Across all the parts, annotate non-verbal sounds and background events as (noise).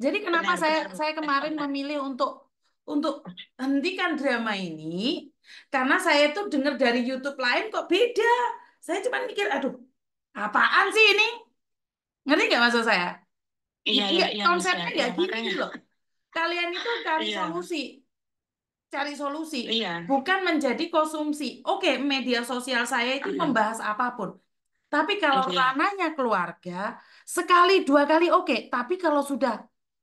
Jadi kenapa saya saya kemarin memilih untuk untuk hentikan drama ini karena saya tuh dengar dari YouTube lain kok beda. Saya cuma mikir, aduh, apaan sih ini? Ngerti nggak maksud saya? Iya, iya, iya konsepnya iya, iya, nggak iya, gini loh. Kalian itu cari iya. solusi, cari solusi, iya. bukan menjadi konsumsi. Oke, media sosial saya itu iya. membahas apapun, tapi kalau iya. ranahnya keluarga, sekali dua kali oke. Tapi kalau sudah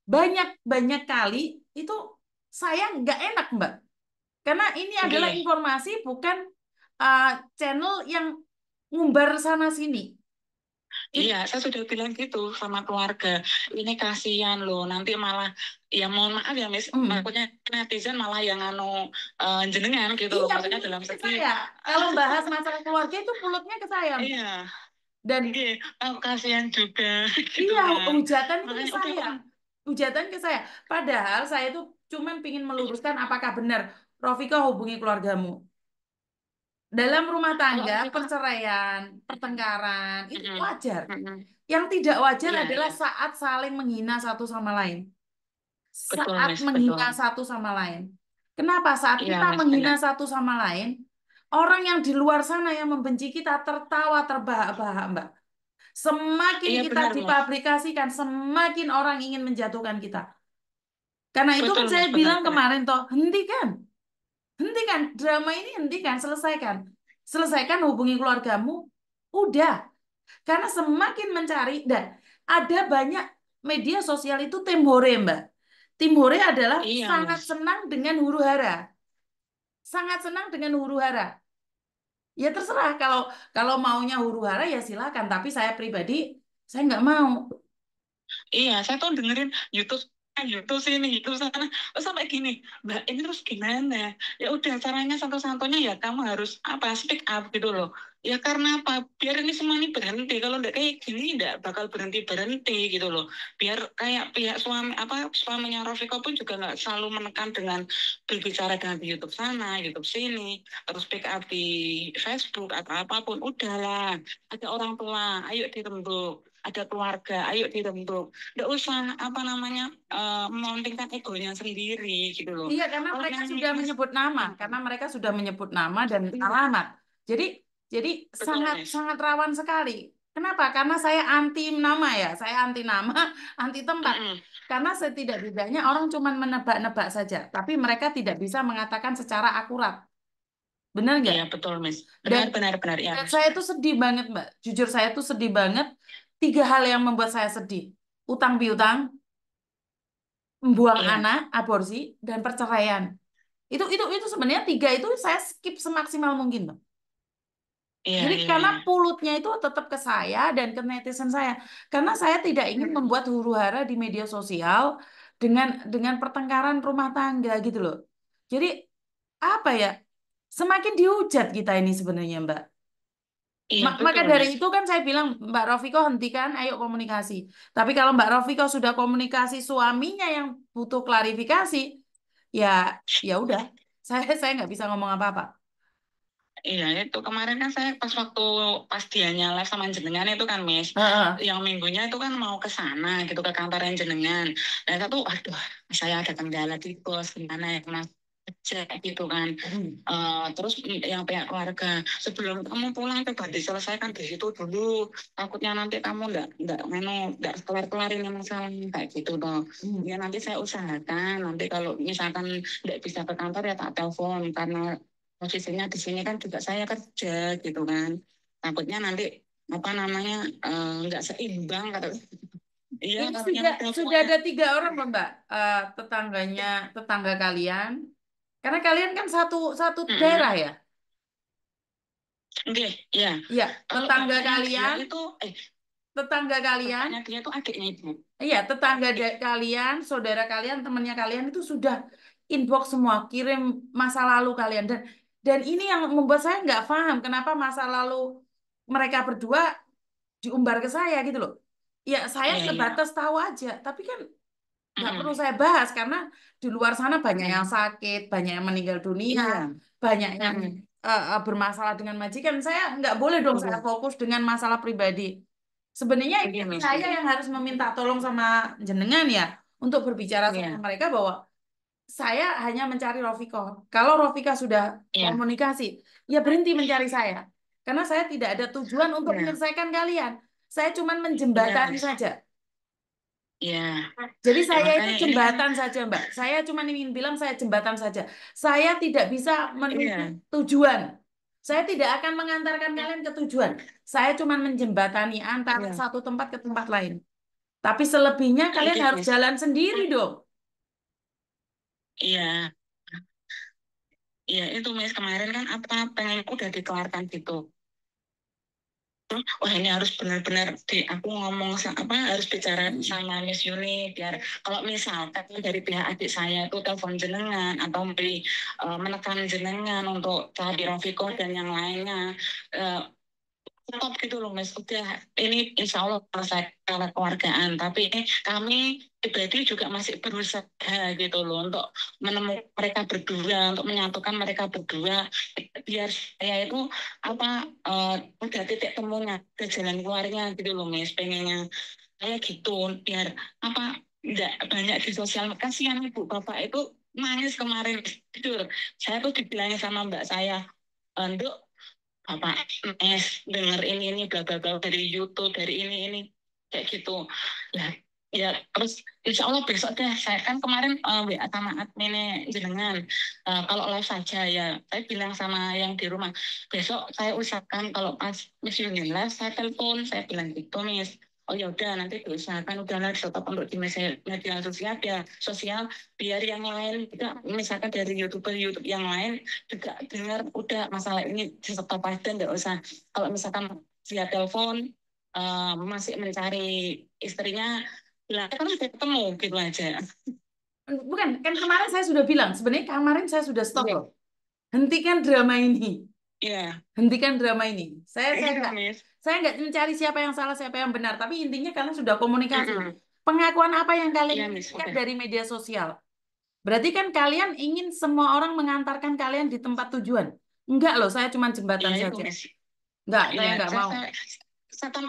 banyak banyak kali itu saya nggak enak mbak karena ini adalah informasi bukan uh, channel yang ngumbar sana sini Iya, saya sudah bilang gitu sama keluarga. Ini kasihan loh, nanti malah ya mohon maaf ya Miss, hmm. maksudnya netizen malah yang anu uh, jenengan gitu iya, loh. Maksudnya dalam segi saya. kalau bahas masalah keluarga itu mulutnya ke saya. Iya. Dan iya, oh, kasihan juga. (laughs) Gitu iya, kan. ujatan itu ke saya. Okay, hujatan ke saya. Padahal saya itu cuma ingin meluruskan apakah benar Rofika hubungi keluargamu. Dalam rumah tangga, perceraian, pertengkaran, itu wajar. Yang tidak wajar ya, adalah ya. saat saling menghina satu sama lain. Betul, saat menghina betul. satu sama lain. Kenapa saat ya, kita mes, menghina ya. satu sama lain, orang yang di luar sana yang membenci kita tertawa terbahak-bahak, Mbak. Semakin iya, kita benar, semakin orang ingin menjatuhkan kita. Karena itu kan betul, saya betul, bilang betul. kemarin toh, hentikan. Hentikan drama ini hentikan, selesaikan. Selesaikan hubungi keluargamu. Udah. Karena semakin mencari dan ada banyak media sosial itu timbore, Mbak. Timbore adalah iya, sangat mas. senang dengan huru-hara. Sangat senang dengan huru-hara ya terserah kalau kalau maunya huru hara ya silakan tapi saya pribadi saya nggak mau Iya, saya tuh dengerin YouTube tuh nah, sini gitu sana gitu. terus sampai gini mbak ini terus gimana ya udah caranya satu-satunya ya kamu harus apa speak up gitu loh ya karena apa biar ini semua ini berhenti kalau enggak kayak gini enggak bakal berhenti berhenti gitu loh biar kayak pihak suami apa suaminya Rofiko pun juga nggak selalu menekan dengan berbicara dengan di YouTube sana YouTube sini terus speak up di Facebook atau apapun udahlah ada orang tua ayo tembok ada keluarga ayo dibentuk nggak usah apa namanya uh, eh, mementingkan egonya sendiri gitu loh iya karena Orang mereka sudah ini... menyebut nama hmm. karena mereka sudah menyebut nama dan iya. alamat jadi jadi Betul, sangat ya. sangat rawan sekali Kenapa? Karena saya anti nama ya, saya anti nama, (laughs) anti tempat. Mm -hmm. Karena setidak-tidaknya orang cuma menebak-nebak saja, tapi mereka tidak bisa mengatakan secara akurat. Benar nggak? Iya betul, Miss. Benar, dan, benar, benar. Ya. saya tuh sedih banget, Mbak. Jujur saya tuh sedih banget tiga hal yang membuat saya sedih. Utang piutang, membuang yeah. anak, aborsi, dan perceraian. Itu itu itu sebenarnya tiga itu saya skip semaksimal mungkin loh. Yeah, Jadi yeah, iya. karena pulutnya itu tetap ke saya dan ke netizen saya. Karena saya tidak ingin hmm. membuat huru-hara di media sosial dengan dengan pertengkaran rumah tangga gitu loh. Jadi apa ya? Semakin dihujat kita ini sebenarnya, Mbak. Iya, Ma betul, maka dari Mas. itu kan saya bilang Mbak Rofiko hentikan, ayo komunikasi. Tapi kalau Mbak Rofiko sudah komunikasi suaminya yang butuh klarifikasi, ya ya udah, saya (laughs) saya nggak bisa ngomong apa-apa. Iya itu kemarin kan saya pas waktu pas dia nyala sama jenengan itu kan Miss, uh -huh. yang minggunya itu kan mau ke sana gitu ke kantor jenengan. Dan nah, tuh, aduh saya ada kendala di kos gimana ya Mas cek gitu kan uh, terus yang pihak keluarga sebelum kamu pulang coba diselesaikan di situ dulu takutnya nanti kamu nggak nggak menu nggak kelar kelarin ini masalah kayak gitu dong hmm. ya nanti saya usahakan nanti kalau misalkan nggak bisa ke kantor ya tak telepon karena posisinya di sini kan juga saya kerja gitu kan takutnya nanti apa namanya eh, nggak uh, seimbang kata Iya, sudah, sudah ya. ada tiga orang mbak uh, tetangganya tetangga kalian karena kalian kan satu satu mm -hmm. daerah ya. Oke, okay, ya. Iya, iya tetangga kalian itu eh tetangga kalian itu adiknya ibu. Iya, tetangga Adik. kalian, saudara kalian, temannya kalian itu sudah inbox semua kirim masa lalu kalian dan dan ini yang membuat saya nggak paham kenapa masa lalu mereka berdua diumbar ke saya gitu loh. Ya, saya iya, iya. sebatas tahu aja, tapi kan nggak perlu saya bahas karena di luar sana banyak yang sakit, banyak yang meninggal dunia, iya. banyak yang uh, bermasalah dengan majikan. Saya nggak boleh dong saya iya. fokus dengan masalah pribadi. Sebenarnya ini saya yang harus meminta tolong sama jenengan ya untuk berbicara sama iya. mereka bahwa saya hanya mencari Rofiko. Kalau Rofika sudah yeah. komunikasi, ya berhenti mencari saya. Karena saya tidak ada tujuan untuk menyelesaikan kalian. Saya cuma menjembatani saja. Iya. Ya. Jadi saya Makanya itu jembatan ini... saja, Mbak. Saya cuma ingin bilang saya jembatan saja. Saya tidak bisa iya. menuju ya. tujuan. Saya tidak akan mengantarkan kalian ke tujuan. Saya cuma menjembatani antara ya. satu tempat ke tempat lain. Tapi selebihnya iya, kalian ya, harus jalan sendiri dong. Iya. Iya, itu Miss kemarin kan apa pengenku udah dikeluarkan gitu toh wah ini harus benar-benar di aku ngomong apa harus bicara sama Miss Yuni biar kalau misalkan dari pihak adik saya itu telepon jenengan atau memberi uh, menekan jenengan untuk kehadiran Viko dan yang lainnya uh, tetap gitu loh mas udah ini insya Allah selesai keluargaan tapi ini kami pribadi juga masih berusaha gitu loh untuk menemukan mereka berdua untuk menyatukan mereka berdua biar saya itu apa uh, udah titik temunya ke jalan keluarnya gitu loh mas pengennya kayak gitu biar apa tidak banyak di sosial kasihan ibu bapak itu nangis kemarin tidur saya tuh dibilangin sama mbak saya untuk eh, apa MS eh, dengar ini ini bla bla dari YouTube dari ini ini kayak gitu lah ya terus insya Allah besok deh saya kan kemarin uh, eh, WA sama adminnya jenengan uh, kalau live saja ya saya bilang sama yang di rumah besok saya usahakan kalau pas Miss Union live saya telepon saya bilang gitu Miss oh ya udah nanti diusahakan udahlah stop untuk di media sosial ada sosial biar yang lain juga misalkan dari youtuber youtube yang lain juga dengar udah masalah ini di stop aja nggak usah kalau misalkan via telepon uh, masih mencari istrinya lah kan sudah ketemu gitu aja bukan kan kemarin saya sudah bilang sebenarnya kemarin saya sudah stop iya. okay. hentikan drama ini Iya. Hentikan drama ini. Saya saya iya, nggak saya nggak mencari siapa yang salah siapa yang benar, tapi intinya kalian sudah komunikasi. Mm -hmm. Pengakuan apa yang kalian yeah, miss. okay. dari media sosial? Berarti kan kalian ingin semua orang mengantarkan kalian di tempat tujuan? Enggak loh, saya cuma jembatan yeah, saja. Enggak, yeah, saya nggak mau. Saya, saya, saya